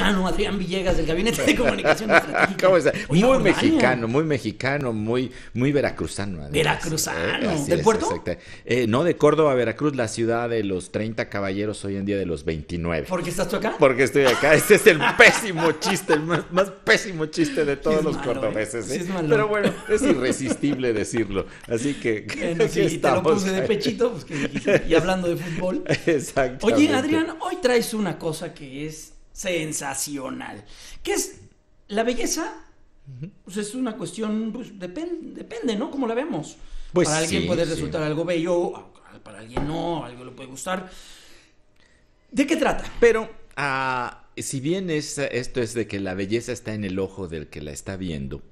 Adrián Villegas del Gabinete de Comunicación Estratégica. muy mexicano, muy mexicano, muy, muy veracruzano. ¿eh? Veracruzano. ¿De ¿Del puerto? Eh, no, de Córdoba, Veracruz, la ciudad de los 30 caballeros, hoy en día de los 29. ¿Por qué estás tú acá? Porque estoy acá. Este es el pésimo chiste, el más, pésimo chiste de todos los ¿eh? cordobeses. Pero bueno, es irresistible decirlo. Así que. Bueno, estamos. te lo puse de pechito, y, pues, y hablando de fútbol. Exacto. Oye, Adrián, hoy traes una cosa que es sensacional. ¿Qué es la belleza? Pues es una cuestión, pues, depende depende, ¿no? Como la vemos. Pues para alguien puede resultar algo bello, para alguien no, algo le puede gustar. ¿De qué trata? Pero, ah, si bien es, esto es de que la belleza está en el ojo del que la está viendo,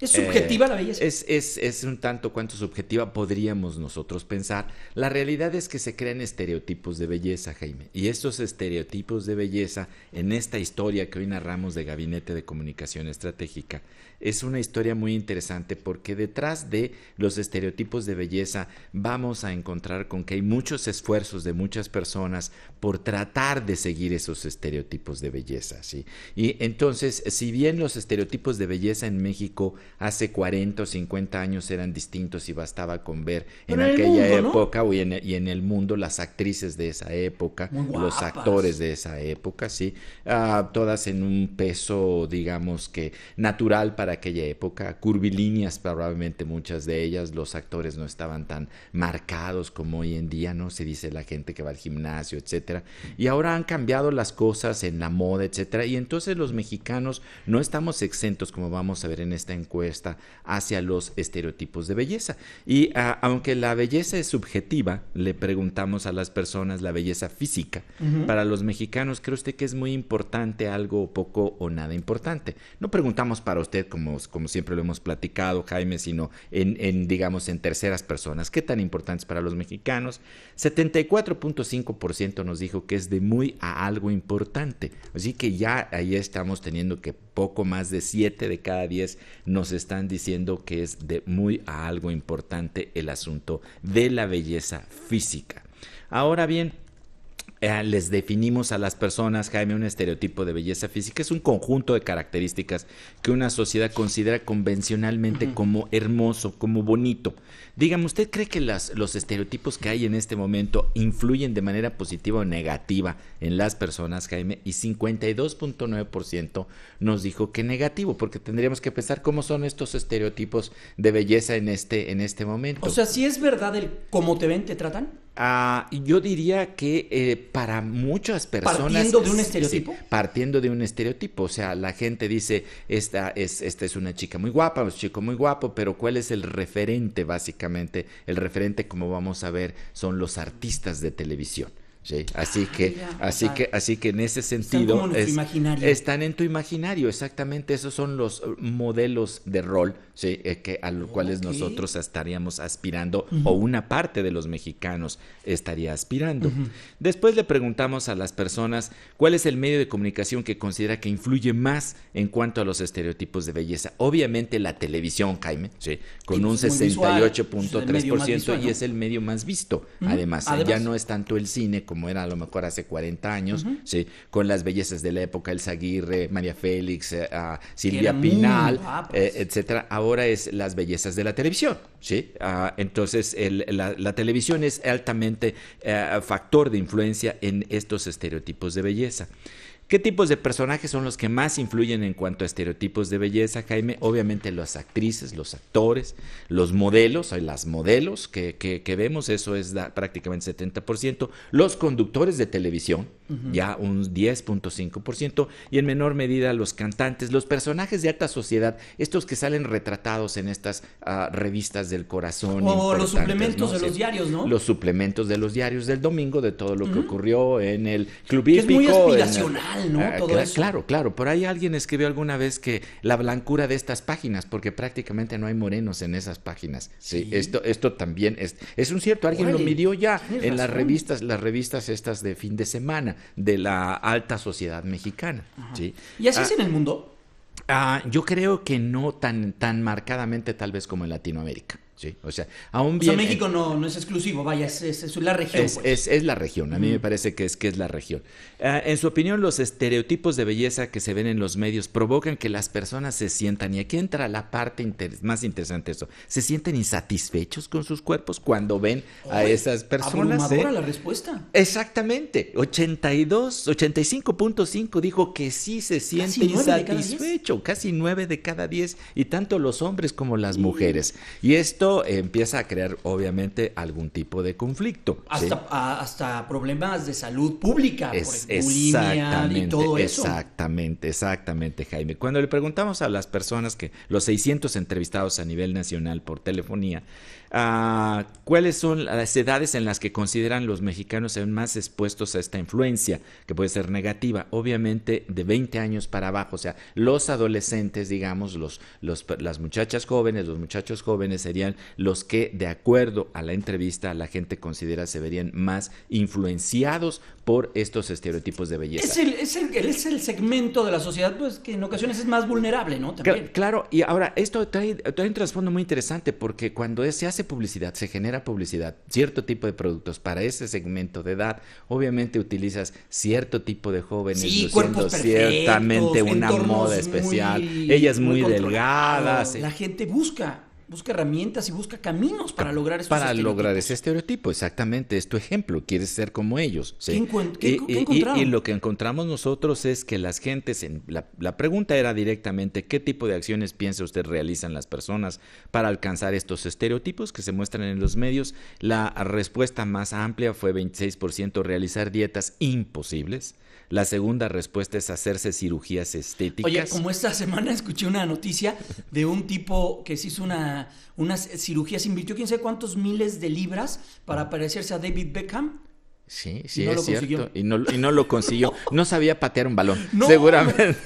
¿Es eh, subjetiva la belleza? Es, un tanto cuanto subjetiva, podríamos nosotros pensar. La realidad es que se crean estereotipos de belleza, Jaime. Y estos estereotipos de belleza, en esta historia que hoy narramos de Gabinete de Comunicación Estratégica, es una historia muy interesante porque detrás de los estereotipos de belleza vamos a encontrar con que hay muchos esfuerzos de muchas personas por tratar de seguir esos estereotipos de belleza. ¿sí? Y entonces, si bien los estereotipos de belleza en México hace 40 o 50 años eran distintos y bastaba con ver en aquella época e, y, en, el mundo las actrices de esa época, los actores de esa época, sí, ah, todas en un peso, digamos que natural para aquella época, curvilíneas probablemente muchas de ellas, los actores no estaban tan marcados como hoy en día, ¿no? Se dice la gente que va al gimnasio, etcétera. Y ahora han cambiado las cosas en la moda, etcétera. Y entonces los mexicanos no estamos exentos, como vamos a ver en esta encuesta esta hacia los estereotipos de belleza. Y ah, aunque la belleza es subjetiva, le preguntamos a las personas la belleza física. Para los mexicanos, ¿cree usted que es muy importante algo poco o nada importante? No preguntamos para usted, como, como siempre lo hemos platicado, Jaime, sino en, digamos, en terceras personas. ¿Qué tan importantes para los mexicanos? 74.5% nos dijo que es de muy a algo importante. Así que ya ahí estamos teniendo que poco más de 7 de cada 10 nos están diciendo que es de muy a algo importante el asunto de la belleza física. Ahora bien, eh, les definimos a las personas, Jaime, un estereotipo de belleza física es un conjunto de características que una sociedad considera convencionalmente como hermoso, como bonito. Dígame, ¿usted cree que las, los estereotipos que hay en este momento influyen de manera positiva o negativa en las personas, Jaime? Y 52.9% nos dijo que negativo, porque tendríamos que pensar cómo son estos estereotipos de belleza en este, en este momento. O sea, si es verdad el cómo te ven, te tratan. Ah, yo diría que eh, para muchas personas... Partiendo de un estereotipo. partiendo de un estereotipo. O sea, la gente dice, esta es, esta es una chica muy guapa, un chico muy guapo, pero ¿cuál es el referente básicamente? El referente, como vamos a ver, son los artistas de televisión. ¿sí? Así ah, que, así que, así que en ese sentido están, en tu imaginario. exactamente. Esos son los eh, modelos de rol, eh, que a los cuales nosotros estaríamos aspirando o una parte de los mexicanos estaría aspirando. Después le preguntamos a las personas cuál es el medio de comunicación que considera que influye más en cuanto a los estereotipos de belleza. Obviamente la televisión, Jaime, con un 68.3% y es el medio más visto. además, ya no es tanto el cine como era a lo mejor hace 40 años, ¿sí? con las bellezas de la época, Elsa Aguirre, María Félix, eh, Silvia Pinal, ah, pues. eh, etcétera. Ahora es las bellezas de la televisión, ¿sí? Ah, entonces, la, televisión es altamente eh, factor de influencia en estos estereotipos de belleza. ¿Qué tipos de personajes son los que más influyen en cuanto a estereotipos de belleza, Jaime? Obviamente las actrices, los actores, los modelos, las modelos que, que, vemos, eso es prácticamente el 70%, los conductores de televisión, ya un 10.5%, y en menor medida los cantantes, los personajes de alta sociedad, estos que salen retratados en estas ah, revistas del corazón. O los suplementos de los diarios, ¿no? Los suplementos de los diarios del domingo, de todo lo que ocurrió en el club que es muy aspiracional, ¿no? Ah, claro, claro. Por ahí alguien escribió alguna vez que la blancura de estas páginas, porque prácticamente no hay morenos en esas páginas. Sí, esto, esto también es, es un cierto, alguien lo midió ya en las revistas, las revistas estas de fin de semana de la alta sociedad mexicana. ¿Y así ah, es en el mundo? Ah, yo creo que no tan, tan marcadamente tal vez como en Latinoamérica. ¿sí? O sea, aún bien... México eh, no, no es exclusivo, vaya, es, la región. Pues. Es, la región, a mí me parece que es, que es la región. Ah, en su opinión, los estereotipos de belleza que se ven en los medios provocan que las personas se sientan, y aquí entra la parte más interesante eso, se sienten insatisfechos con sus cuerpos cuando ven a esas personas. ¿eh? la respuesta. Exactamente, 82, 85.5 dijo que sí se sienten insatisfechos insatisfecho, casi 9 de cada 10 y tanto los hombres como las mujeres. Y esto empieza a crear obviamente algún tipo de conflicto. Hasta, problemas de salud pública, es, exactamente, y todo eso. Exactamente, exactamente, Jaime. Cuando le preguntamos a las personas que los 600 entrevistados a nivel nacional por telefonía, Ah, ¿Cuáles son las edades en las que consideran los mexicanos ser más expuestos a esta influencia, que puede ser negativa? Obviamente de 20 años para abajo, o sea, los adolescentes, digamos, los, las muchachas jóvenes, los muchachos jóvenes serían los que, de acuerdo a la entrevista, la gente considera se verían más influenciados por estos estereotipos de belleza. Es el, segmento de la sociedad pues, que en ocasiones es más vulnerable, ¿no? Claro, y ahora esto trae un trasfondo muy interesante porque cuando se hace publicidad, se genera publicidad, cierto tipo de productos para ese segmento de edad. Obviamente utilizas cierto tipo de jóvenes sí, ciertamente una moda especial. Ellas muy, muy delgadas. La eh. gente busca busca herramientas y busca caminos para lograr esos Para lograr ese estereotipo, exactamente, es tu ejemplo, quieres ser como ellos. ¿Qué, y, lo que encontramos nosotros es que las gentes, en, la, la pregunta era directamente, ¿qué tipo de acciones piensa usted realizan las personas para alcanzar estos estereotipos que se muestran en los medios? La respuesta más amplia fue 26% realizar dietas imposibles. La segunda respuesta es hacerse cirugías estéticas. Oye, como esta semana escuché una noticia de un tipo que se hizo una unas cirugías, invirtió quién sabe cuántos miles de libras para parecerse a David Beckham. Sí, sí, es cierto. Y, no, lo consiguió. no. sabía patear un balón, seguramente.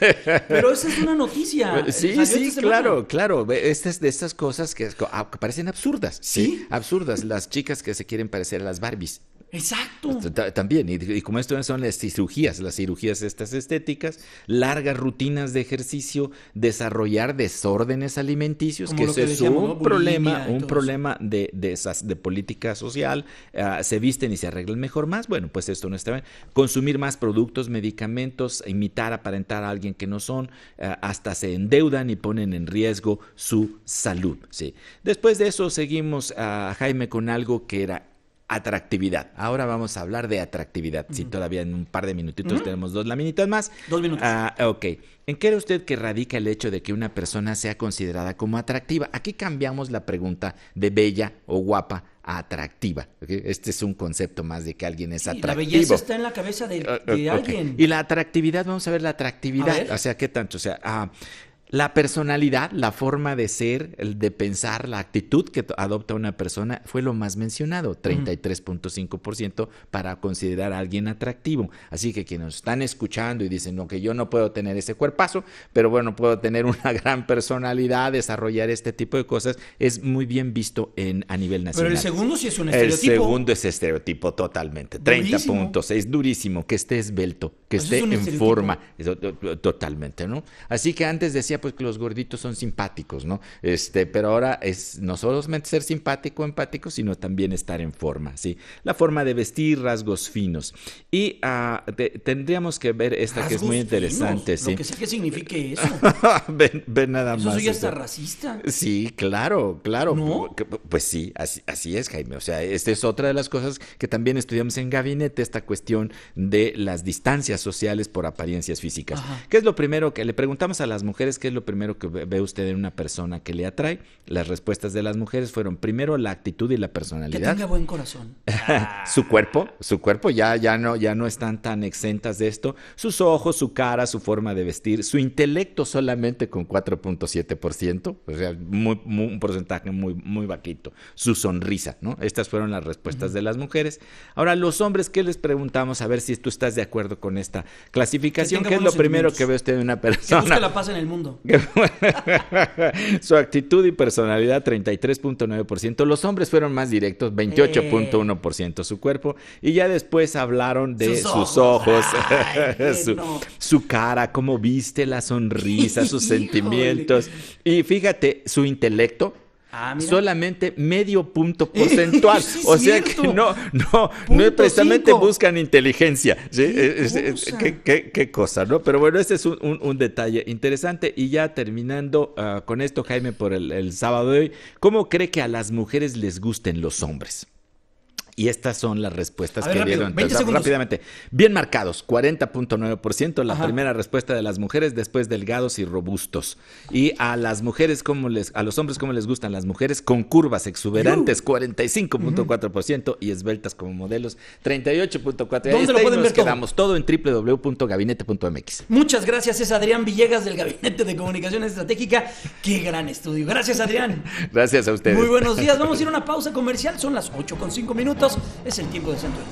Pero esa es una noticia. Sí, sí, claro, claro. Estas de estas cosas que, ah, parecen absurdas. ¿sí? Absurdas. Las chicas que se quieren parecer a las Barbies. Exacto. También, y, como esto son las cirugías, las cirugías estas estéticas, largas rutinas de ejercicio, desarrollar desórdenes alimenticios, que es un problema, un problema de, de política social, ah, se visten y se arreglan mejor más, bueno, pues esto no está bien. Consumir más productos, medicamentos, imitar, aparentar a alguien que no son, ah, hasta se endeudan y ponen en riesgo su salud. ¿sí? Después de eso seguimos a Jaime con algo que era atractividad. Ahora vamos a hablar de atractividad. Si todavía en un par de minutitos tenemos dos laminitas más. Dos minutos. Ah, ok. ¿En qué era usted que radica el hecho de que una persona sea considerada como atractiva? Aquí cambiamos la pregunta de bella o guapa a atractiva. Este es un concepto más de que alguien es atractivo. La belleza está en la cabeza ah, de, alguien. Y la atractividad, vamos a ver la atractividad. O sea, ¿qué tanto? O sea, ah, la personalidad, la forma de ser, de pensar, la actitud que adopta una persona fue lo más mencionado, 33.5% para considerar a alguien atractivo. Así que quienes están escuchando y dicen, no, que yo no puedo tener ese cuerpazo, pero bueno, puedo tener una gran personalidad, desarrollar este tipo de cosas, es muy bien visto en, a nivel nacional. Pero el segundo sí es un estereotipo. El segundo es estereotipo totalmente, 30.6, durísimo, que esté esbelto, que pues esté en forma, eh, totalmente, ¿no? Así que antes decía, pues que los gorditos son simpáticos, ¿no? Este, pero ahora es no solamente ser simpático, empático, sino también estar en forma, ¿sí? La forma de vestir, rasgos finos. Y ah, tendríamos que ver esta que es muy interesante, ¿sí? Lo sé que signifique eso. ven, nada más. eso más. soy racista. Sí, claro, claro. Pues sí, así, es, Jaime. O sea, esta es otra de las cosas que también estudiamos en gabinete, esta cuestión de las distancias sociales por apariencias físicas. ¿Qué es lo primero que le preguntamos a las mujeres ¿qué es lo primero que ve usted en una persona que le atrae? Las respuestas de las mujeres fueron primero la actitud y la personalidad. Que tenga buen corazón. su cuerpo, su cuerpo ya, ya, no, ya no están tan exentas de esto. Sus ojos, su cara, su forma de vestir, su intelecto solamente con 4.7%, o sea, muy, un porcentaje muy, muy vaquito. Su sonrisa, ¿no? Estas fueron las respuestas de las mujeres. Ahora, los hombres, ¿qué les preguntamos? A ver si tú estás de acuerdo con esta clasificación. ¿Qué es lo primero que ve usted en una persona? Que la paz en el mundo. Su actitud y personalidad 33.9%. Los hombres fueron más directos 28.1%. Su cuerpo. Y ya después hablaron de sus, ojos, su, su, cara, cómo viste, la sonrisa, sus sentimientos. Y fíjate, su intelecto Ah, solamente medio punto porcentual. o sea que no, no, no precisamente buscan inteligencia. ¿sí? Eh, eh, ¿Qué, cosa, ¿no? Pero bueno, este es un, detalle interesante. Y ya terminando ah, con esto, Jaime, por el, el sábado de hoy, ¿cómo cree que a las mujeres les gusten los hombres? Y estas son las respuestas que dieron. rápidamente. Bien marcados, 40.9%, la primera respuesta de las mujeres, después delgados y robustos. Y a las mujeres, cómo les, a los hombres, cómo les gustan las mujeres, con curvas exuberantes, 45.4%, y esbeltas como modelos, 38.4%. y lo pueden nos quedamos todo, en www.gabinete.mx. Muchas gracias, es Adrián Villegas del Gabinete de Comunicación Estratégica. Qué gran estudio. Gracias, Adrián. Gracias a ustedes. Muy buenos días. Vamos a ir a una pausa comercial. Son las 8.5 minutos es el tiempo de Centro.